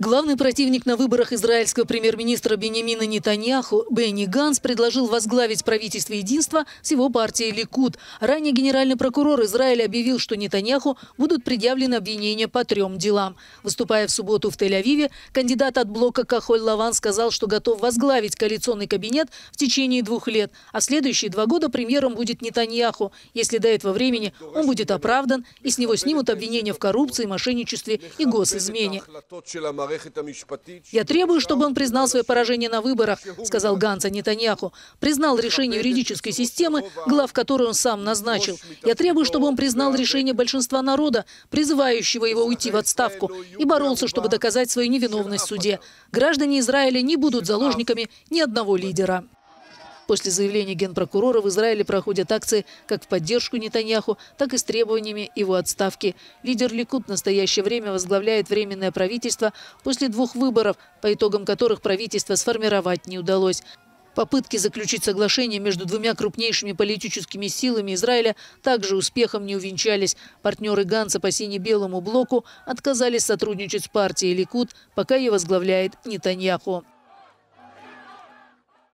Главный противник на выборах израильского премьер-министра Бенемина Нетаньяху Бенни Ганс предложил возглавить правительство единства с его партией Ликуд. Ранее генеральный прокурор Израиля объявил, что Нетаньяху будут предъявлены обвинения по трем делам. Выступая в субботу в Тель-Авиве, кандидат от блока Кахоль Лаван сказал, что готов возглавить коалиционный кабинет в течение двух лет, а следующие два года премьером будет Нетаньяху, если до этого времени он будет оправдан и с него снимут обвинения в коррупции, мошенничестве и госизмене. Я требую, чтобы он признал свое поражение на выборах, сказал Ганца Нетаньяху. Признал решение юридической системы, глав которой он сам назначил. Я требую, чтобы он признал решение большинства народа, призывающего его уйти в отставку, и боролся, чтобы доказать свою невиновность в суде. Граждане Израиля не будут заложниками ни одного лидера. После заявления генпрокурора в Израиле проходят акции как в поддержку Нетаньяху, так и с требованиями его отставки. Лидер Ликут в настоящее время возглавляет Временное правительство после двух выборов, по итогам которых правительство сформировать не удалось. Попытки заключить соглашение между двумя крупнейшими политическими силами Израиля также успехом не увенчались. Партнеры Ганса по сине-белому блоку отказались сотрудничать с партией Ликут, пока ее возглавляет Нетаньяху.